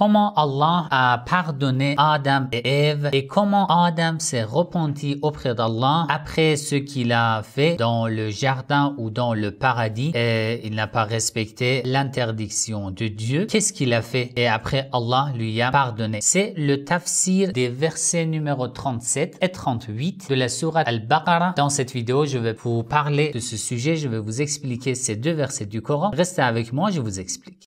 comment Allah a pardonné Adam et Eve et comment Adam s'est repenti auprès d'Allah après ce qu'il a fait dans le jardin ou dans le paradis et il n'a pas respecté l'interdiction de Dieu. Qu'est-ce qu'il a fait Et après Allah lui a pardonné. C'est le tafsir des versets numéro 37 et 38 de la sourate Al-Baqarah. Dans cette vidéo, je vais vous parler de ce sujet, je vais vous expliquer ces deux versets du Coran. Restez avec moi, je vous explique.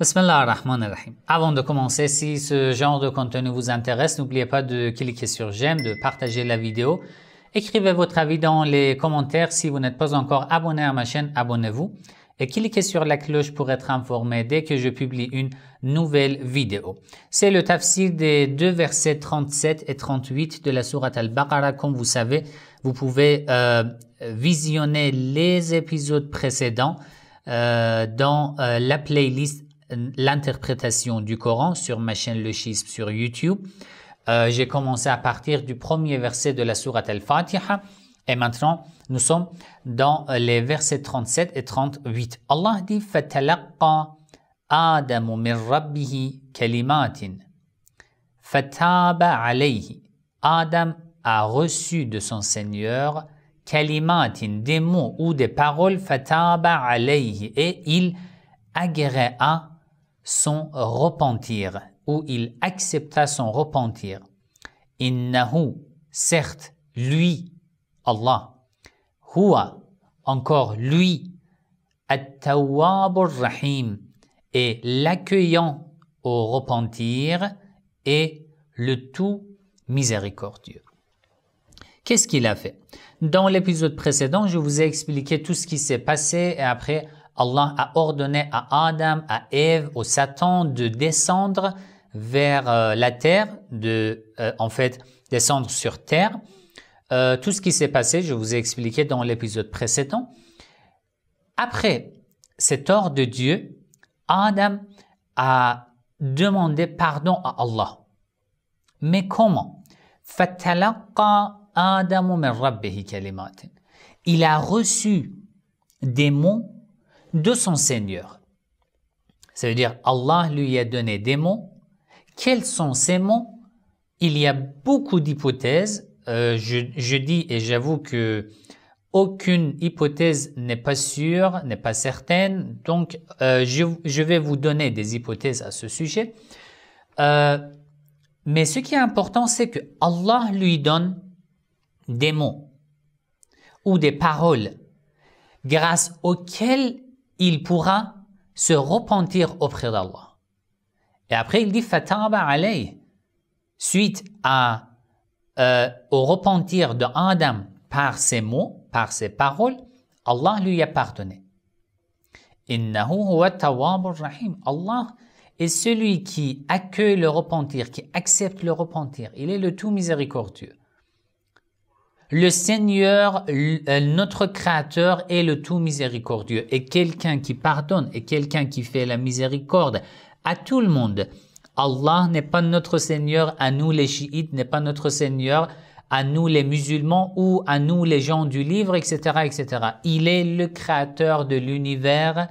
Bismillah rahman rahim Avant de commencer, si ce genre de contenu vous intéresse, n'oubliez pas de cliquer sur j'aime, de partager la vidéo. Écrivez votre avis dans les commentaires. Si vous n'êtes pas encore abonné à ma chaîne, abonnez-vous. Et cliquez sur la cloche pour être informé dès que je publie une nouvelle vidéo. C'est le tafsir des deux versets 37 et 38 de la sourate al-Baqarah. Comme vous savez, vous pouvez euh, visionner les épisodes précédents euh, dans euh, la playlist l'interprétation du Coran sur ma chaîne Le Schisme sur YouTube. Euh, j'ai commencé à partir du premier verset de la Sourate Al-Fatiha et maintenant nous sommes dans euh, les versets 37 et 38. Allah dit فَتَلَقَّ آدَمُ مِنْ رَبِّهِ كَلِمَاتٍ فَتَابَ عَلَيْهِ Adam a reçu de son Seigneur kalimatin, des mots ou des paroles fataba alayhi et il aguerrait son repentir, où il accepta son repentir. Innahu, certes, lui, Allah, huwa, encore lui, at rahim, et l'accueillant au repentir et le tout miséricordieux. Qu'est-ce qu'il a fait Dans l'épisode précédent, je vous ai expliqué tout ce qui s'est passé et après Allah a ordonné à Adam, à Ève, au Satan de descendre vers euh, la terre, de euh, en fait descendre sur terre. Euh, tout ce qui s'est passé, je vous ai expliqué dans l'épisode précédent. Après cet ordre de Dieu, Adam a demandé pardon à Allah. Mais comment Il a reçu des mots de son Seigneur. Ça veut dire Allah lui a donné des mots. Quels sont ces mots Il y a beaucoup d'hypothèses. Euh, je, dis et j'avoue que aucune hypothèse n'est pas sûre, n'est pas certaine. Donc, euh, je, vais vous donner des hypothèses à ce sujet. Euh, mais ce qui est important, c'est que Allah lui donne des mots ou des paroles grâce auxquelles il pourra se repentir auprès d'Allah. Et après, il dit Fataba alayh, suite à, euh, au repentir de Adam par ses mots, par ses paroles, Allah lui appartenait. Innahu Allah est celui qui accueille le repentir, qui accepte le repentir. Il est le tout miséricordieux. Le Seigneur, euh, notre Créateur, est le tout miséricordieux. Et quelqu'un qui pardonne et quelqu'un qui fait la miséricorde à tout le monde. Allah n'est pas notre Seigneur, à nous les chiites n'est pas notre Seigneur, à nous les musulmans ou à nous les gens du livre, etc., etc. Il est le créateur de l'univers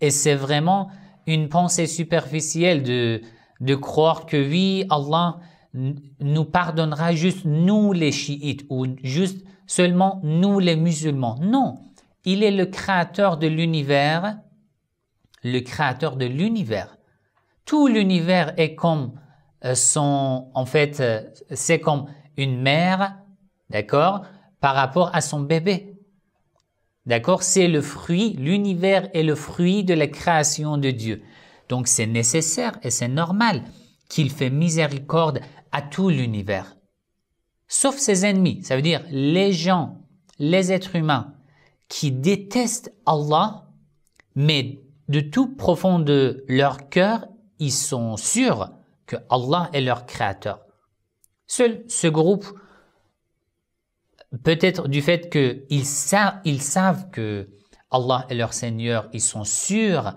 et c'est vraiment une pensée superficielle de, de croire que oui, Allah nous pardonnera juste nous les chiites ou juste seulement nous les musulmans. Non, il est le créateur de l'univers, le créateur de l'univers. Tout l'univers est comme euh, son, en fait, euh, c'est comme une mère, d'accord, par rapport à son bébé. D'accord C'est le fruit, l'univers est le fruit de la création de Dieu. Donc c'est nécessaire et c'est normal qu'il fait miséricorde à tout l'univers, sauf ses ennemis, ça veut dire les gens, les êtres humains qui détestent Allah, mais de tout profond de leur cœur, ils sont sûrs que Allah est leur créateur. Seul ce groupe, peut-être du fait qu'ils savent, ils savent que Allah est leur Seigneur, ils sont sûrs,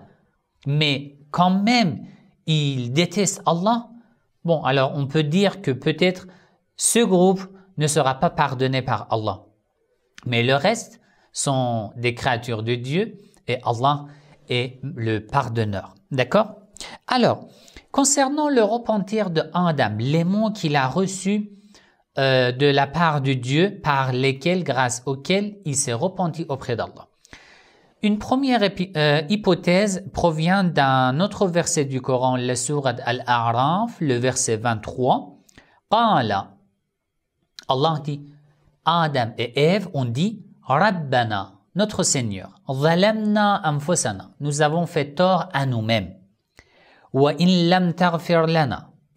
mais quand même, ils détestent Allah Bon, alors on peut dire que peut-être ce groupe ne sera pas pardonné par Allah. Mais le reste sont des créatures de Dieu et Allah est le pardonneur. D'accord Alors, concernant le repentir de Adam, mots qu'il a reçus euh, de la part de Dieu, par lesquels, grâce auxquels, il s'est repenti auprès d'Allah. Une première euh, hypothèse provient d'un autre verset du Coran, la sourate Al-A'raf, le verset 23. Qala. Allah dit Adam et Ève ont dit Rabbana, notre Seigneur, nous avons fait tort à nous-mêmes. Wa in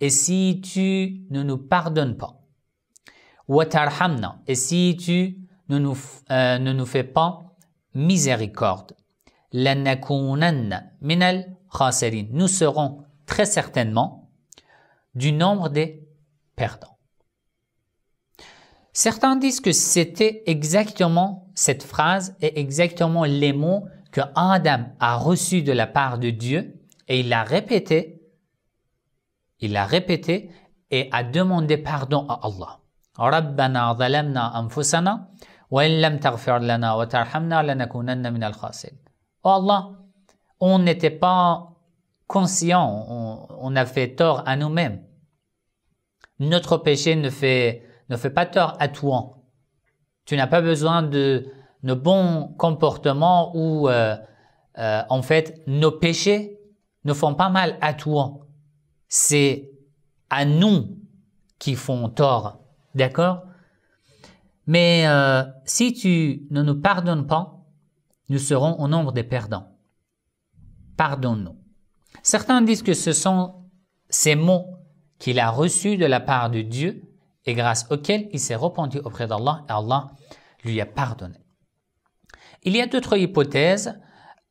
et si tu ne nous pardonnes pas. Wa tarhamna, et si tu ne nous, euh, ne nous fais pas miséricorde. Nous serons très certainement du nombre des perdants. Certains disent que c'était exactement cette phrase et exactement les mots que Adam a reçus de la part de Dieu et il l'a répété, il l'a répété et a demandé pardon à Allah. Allah, on n'était pas conscient, on, a fait tort à nous-mêmes. Notre péché ne fait, ne fait pas tort à toi. Tu n'as pas besoin de nos bons comportements ou euh, euh, en fait nos péchés ne font pas mal à toi. C'est à nous qui font tort. D'accord mais euh, si tu ne nous pardonnes pas, nous serons au nombre des perdants. Pardonne-nous. Certains disent que ce sont ces mots qu'il a reçus de la part de Dieu et grâce auxquels il s'est repenti auprès d'Allah et Allah lui a pardonné. Il y a d'autres hypothèses.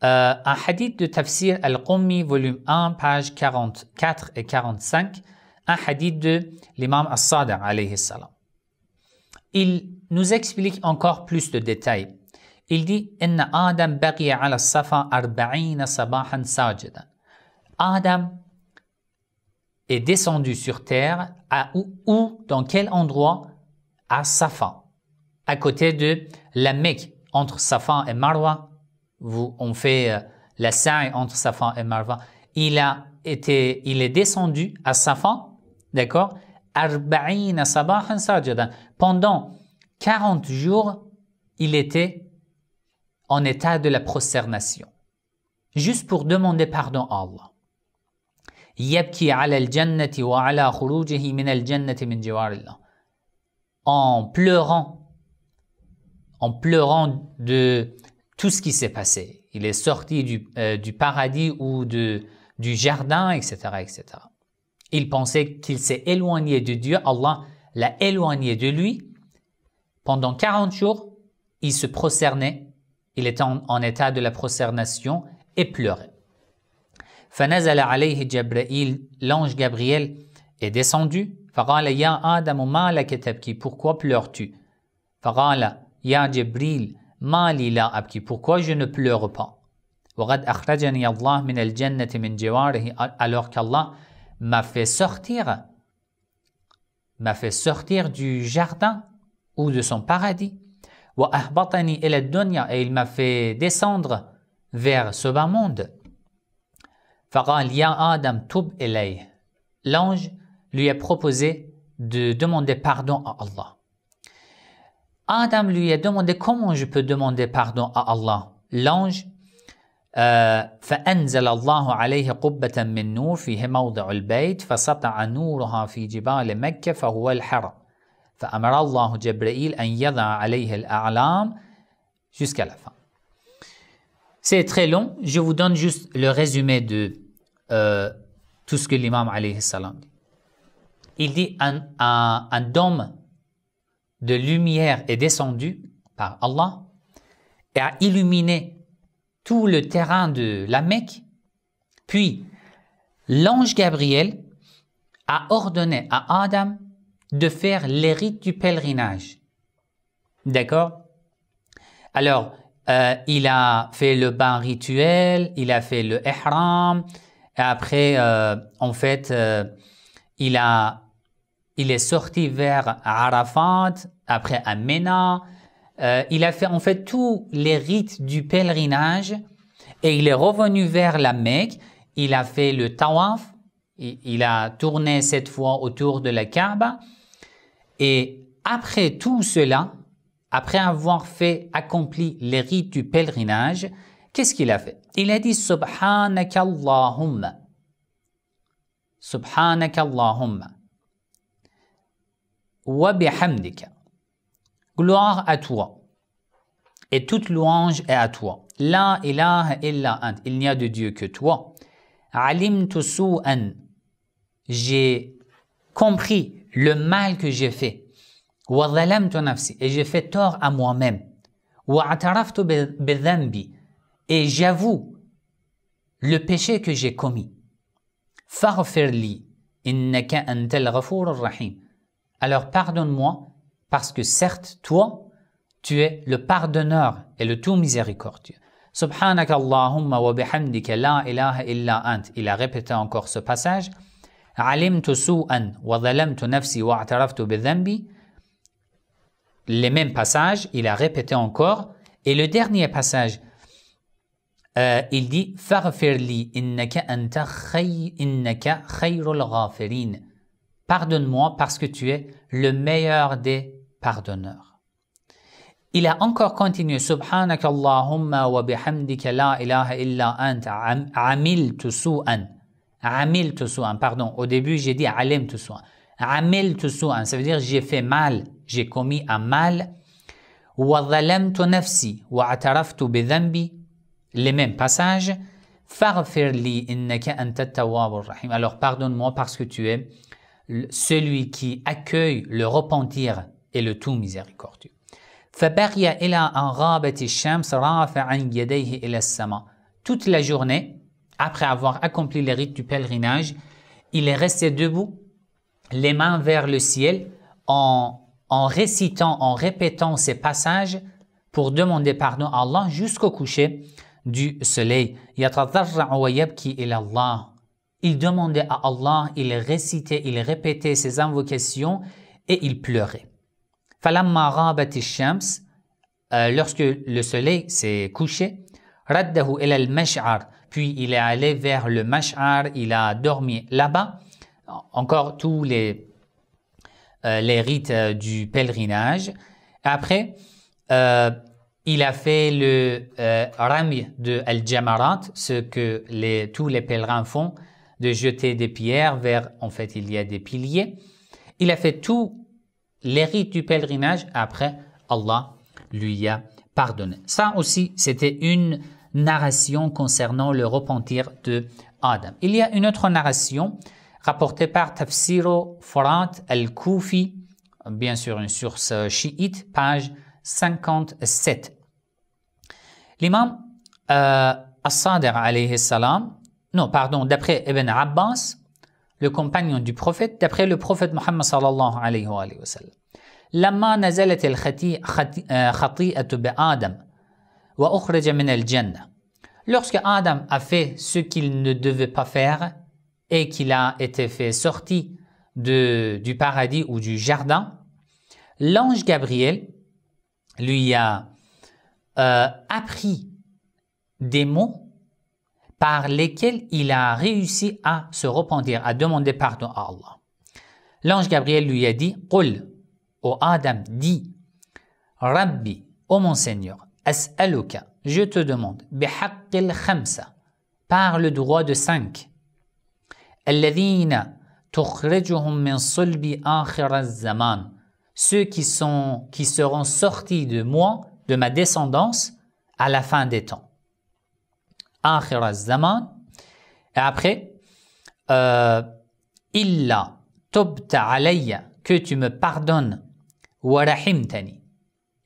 Euh, un hadith de Tafsir al-Qummi, volume 1, page 44 et 45, un hadith de l'imam as sadr alayhi salam il nous explique encore plus de détails. Il dit Adam Adam est descendu sur terre à où, dans quel endroit À Safa, à côté de la Mecque, entre Safa et Marwa. Vous, on fait euh, la saïe entre Safa et Marwa. Il a été, il est descendu à Safa, d'accord pendant 40 jours, il était en état de la prosternation, juste pour demander pardon à Allah. En pleurant, en pleurant de tout ce qui s'est passé. Il est sorti du, euh, du paradis ou de, du jardin, etc., etc. Il pensait qu'il s'est éloigné de Dieu, Allah l'a éloigné de lui. Pendant 40 jours, il se prosternait, il était en, état de la prosternation et pleurait. فنزل alayhi جبرائيل l'ange Gabriel est descendu فقال يا آدم ما لك pourquoi pleures-tu فقال يا جبريل ما لي لا pourquoi je ne pleure pas وقد أخرجني min من الجنة min جواره alors qu'Allah m'a fait sortir, m'a fait sortir du jardin ou de son paradis. Et il m'a fait descendre vers ce bas monde. L'ange lui a proposé de demander pardon à Allah. Adam lui a demandé comment je peux demander pardon à Allah. L'ange فأنزل الله عليه قبة من نور فيه موضع البيت فسطع نورها في جبال مكة فهو الحرم فأمر الله جبرائيل أن يضع عليه الأعلام jusqu'à la fin. C'est très long, je vous donne juste le résumé de euh, tout ce que l'imam alayhi salam dit. Il dit un, un, un dôme de lumière est descendu par Allah et a illuminé le terrain de la Mecque. Puis, l'ange Gabriel a ordonné à Adam de faire les rites du pèlerinage. D'accord Alors, euh, il a fait le bain rituel, il a fait le ihram, et après, euh, en fait, euh, il, a, il est sorti vers Arafat, après à Mena, euh, il a fait en fait tous les rites du pèlerinage et il est revenu vers la Mecque. Il a fait le tawaf, il, a tourné cette fois autour de la Kaaba. Et après tout cela, après avoir fait accompli les rites du pèlerinage, qu'est-ce qu'il a fait Il a dit Subhanakallahumma, Subhanakallahumma, Wa bihamdika. Gloire à toi. Et toute louange est à toi. La ilaha illa ant. Il n'y a de Dieu que toi. Alim an. J'ai compris le mal que j'ai fait. Wa nafsi. Et j'ai fait tort à moi-même. Wa Et j'avoue le péché que j'ai commis. Farfirli. Innaka rahim. Alors pardonne-moi parce que certes, toi, tu es le pardonneur et le tout miséricordieux. Subhanak Allahumma wa bihamdika la ilaha illa ant. Il a répété encore ce passage. Alimtu su'an wa zalamtu nafsi wa a'taraftu bidhanbi. Les mêmes passages, il a répété encore. Et le dernier passage, euh, il dit Farfirli innaka anta innaka khayrul ghafirin. Pardonne-moi parce que tu es le meilleur des pardonneur. Il a encore continué Subhanak Allahumma wa bihamdika la ilaha illa anta am, amil tusu'an. Amil tusu'an, pardon. Au début, j'ai dit alim tusu'an. Amil tusu'an, ça veut dire j'ai fait mal, j'ai commis un mal. Wa zalamtu nafsi wa ataraftu bi dhanbi. Les mêmes passages. Farfirli innaka anta tawwabur rahim. Alors pardonne-moi parce que tu es celui qui accueille le repentir et le tout miséricordieux. Toute la journée, après avoir accompli les rites du pèlerinage, il est resté debout, les mains vers le ciel, en, en récitant, en répétant ces passages pour demander pardon à Allah jusqu'au coucher du soleil. Il demandait à Allah, il récitait, il répétait ses invocations et il pleurait. Euh, lorsque le soleil s'est couché, puis il est allé vers le mash'ar, il a dormi là-bas. Encore tous les, euh, les rites euh, du pèlerinage. Après, il a fait le ramy de al-jamarat, ce que tous les pèlerins font, de jeter des pierres vers, en fait, il y a des piliers. Il a fait tout les du pèlerinage, après Allah lui a pardonné. Ça aussi, c'était une narration concernant le repentir de Adam. Il y a une autre narration rapportée par Tafsiro Forat al kufi bien sûr une source chiite, page 57. L'imam euh, as salam, non pardon, d'après Ibn Abbas, le compagnon du prophète, d'après le prophète Mohammed sallallahu alayhi wa sallam. Lorsque Adam a fait ce qu'il ne devait pas faire et qu'il a été fait sorti de, du paradis ou du jardin, l'ange Gabriel lui a euh, appris des mots par lesquels il a réussi à se repentir, à demander pardon à Allah. L'ange Gabriel lui a dit Qul, ô Adam, dit Rabbi, ô mon Seigneur, as'aluka, je te demande, bihaqqil khamsa, par le droit de cinq, alladhina tukhrijuhum min sulbi akhir zaman ceux qui, sont, qui seront sortis de moi, de ma descendance, à la fin des temps zaman. Et après, euh, illa tobta alayya, que tu me pardonnes, wa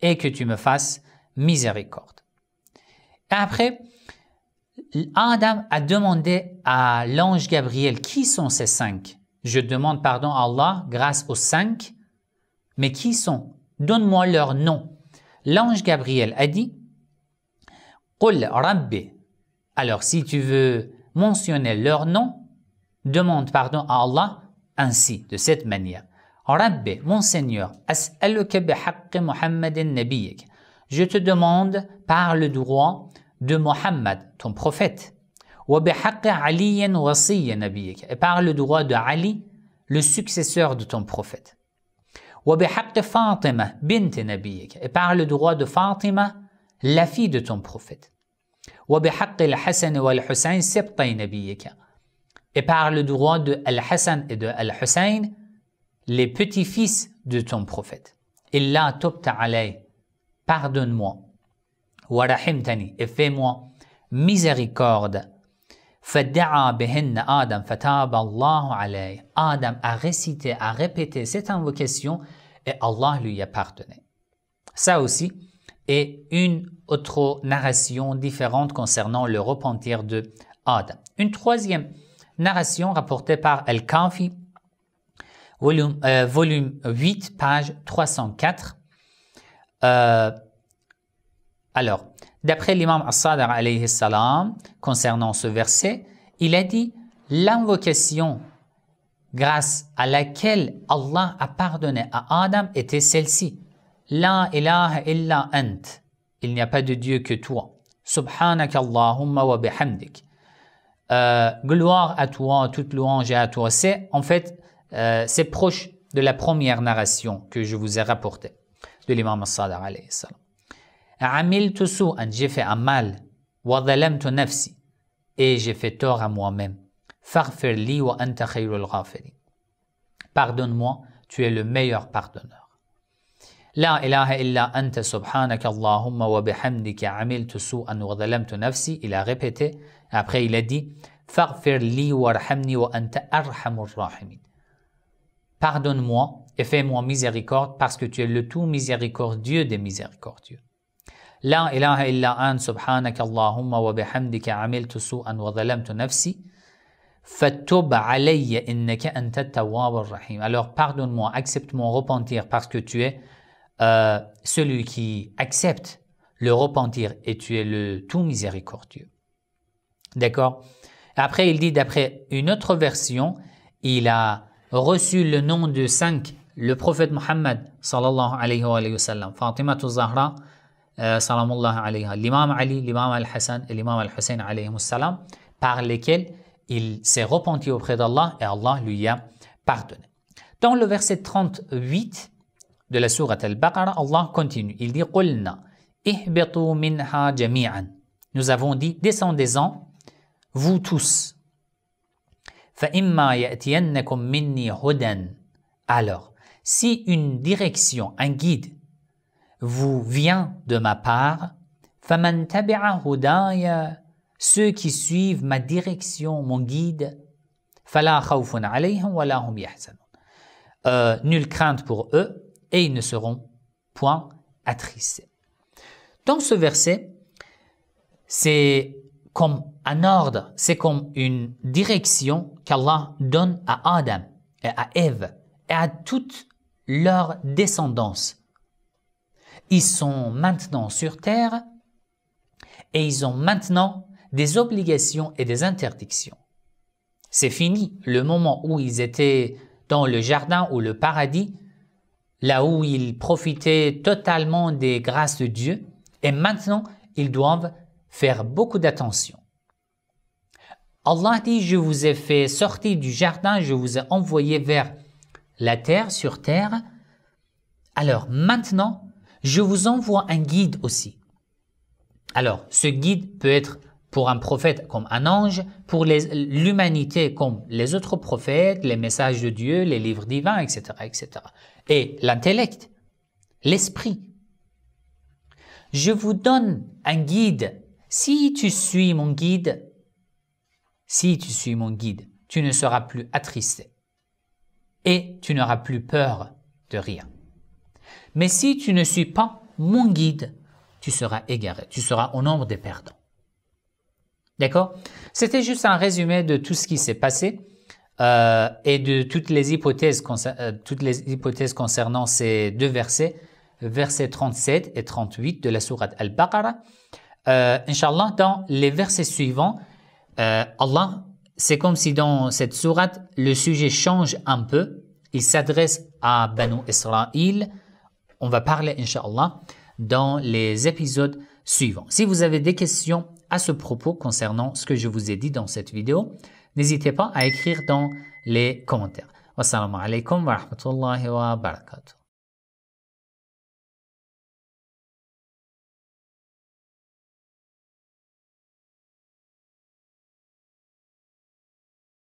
et que tu me fasses miséricorde. Et après, Adam a demandé à l'ange Gabriel, qui sont ces cinq Je demande pardon à Allah grâce aux cinq, mais qui sont Donne-moi leur nom. L'ange Gabriel a dit, alors si tu veux mentionner leur nom, demande pardon à Allah ainsi, de cette manière. Rabbi, mon Seigneur, je te demande par le droit de Muhammad, ton prophète, et par le droit de Ali, le successeur de ton prophète, et par le droit de Fatima, la fille de ton prophète et par le droit de Al-Hassan et de Al-Hussein, les petits-fils de ton prophète. Illa topta alay, pardonne-moi, et fais-moi miséricorde. Adam, fataba Allah Adam a récité, a répété cette invocation et Allah lui appartenait. Ça aussi, et une autre narration différente concernant le repentir de Adam. Une troisième narration rapportée par Al-Kafi, volume, 8, euh, page 304. Euh, alors, d'après l'imam As-Sadr alayhi concernant ce verset, il a dit l'invocation grâce à laquelle Allah a pardonné à Adam était celle-ci. La ilaha illa ant. Il n'y a pas de Dieu que toi. Subhanak Allahumma wa bihamdik. Euh, gloire à toi, toute louange est à toi. C'est en fait, euh, c'est proche de la première narration que je vous ai rapportée de l'imam Sadr alayhi salam. Amiltu su'an, j'ai fait un mal. Wa dhalamtu nafsi. Et j'ai fait tort à moi-même. Farfir li wa anta khayrul Pardonne-moi, tu es le meilleur pardonneur. لا إله إلا أنت سبحانك اللهم وبحمدك عملت سوءا وظلمت نفسي il a répété après il a dit فاغفر لي وارحمني وأنت أرحم الراحمين pardonne-moi et fais-moi miséricorde parce que tu es le tout miséricordieux des miséricordieux لا إله إلا أنت سبحانك اللهم وبحمدك عملت سوءا وظلمت نفسي Fatub alayya innaka anta tawwab rahim. Alors pardonne-moi, accepte mon repentir parce que tu es Euh, celui qui accepte le repentir et tu es le tout miséricordieux. D'accord Après, il dit, d'après une autre version, il a reçu le nom de cinq, le prophète Mohammed, sallallahu alayhi wa sallam, Fatima Zahra, euh, l'imam Ali, l'imam Al-Hassan et l'imam Al-Hussein, alayhi salam, par lesquels il s'est repenti auprès d'Allah et Allah lui a pardonné. Dans le verset 38, de la sourate Al-Baqarah, Allah continue. Il dit Qulna, ihbitu minha jami'an. Nous avons dit Descendez-en, vous tous. Fa'imma ya'tiyannakum minni hudan. Alors, si une direction, un guide, vous vient de ma part, faman tabi'a hudaya. Ceux qui suivent ma direction, mon guide, fala khawfun alayhim wa lahum yahzanun. Euh, nulle crainte pour eux et ils ne seront point attristés. Dans ce verset, c'est comme un ordre, c'est comme une direction qu'Allah donne à Adam et à Ève et à toute leur descendance. Ils sont maintenant sur terre et ils ont maintenant des obligations et des interdictions. C'est fini, le moment où ils étaient dans le jardin ou le paradis, là où ils profitaient totalement des grâces de Dieu, et maintenant ils doivent faire beaucoup d'attention. Allah dit, je vous ai fait sortir du jardin, je vous ai envoyé vers la terre, sur terre. Alors maintenant, je vous envoie un guide aussi. Alors, ce guide peut être pour un prophète comme un ange, pour l'humanité comme les autres prophètes, les messages de Dieu, les livres divins, etc. etc. Et l'intellect, l'esprit. Je vous donne un guide. Si tu suis mon guide, si tu suis mon guide, tu ne seras plus attristé et tu n'auras plus peur de rien. Mais si tu ne suis pas mon guide, tu seras égaré, tu seras au nombre des perdants. D'accord C'était juste un résumé de tout ce qui s'est passé euh, et de euh, toutes les, hypothèses concernant ces deux versets, versets 37 et 38 de la sourate Al-Baqarah. Euh, Inch'Allah, dans les versets suivants, euh, Allah, c'est comme si dans cette sourate, le sujet change un peu. Il s'adresse à Banu Israël. On va parler, Inch'Allah, dans les épisodes suivants. Si vous avez des questions, à ce propos concernant ce que je vous ai dit dans cette vidéo, n'hésitez pas à écrire dans les commentaires. Wassalamu alaikum wa rahmatullahi wa barakatuh.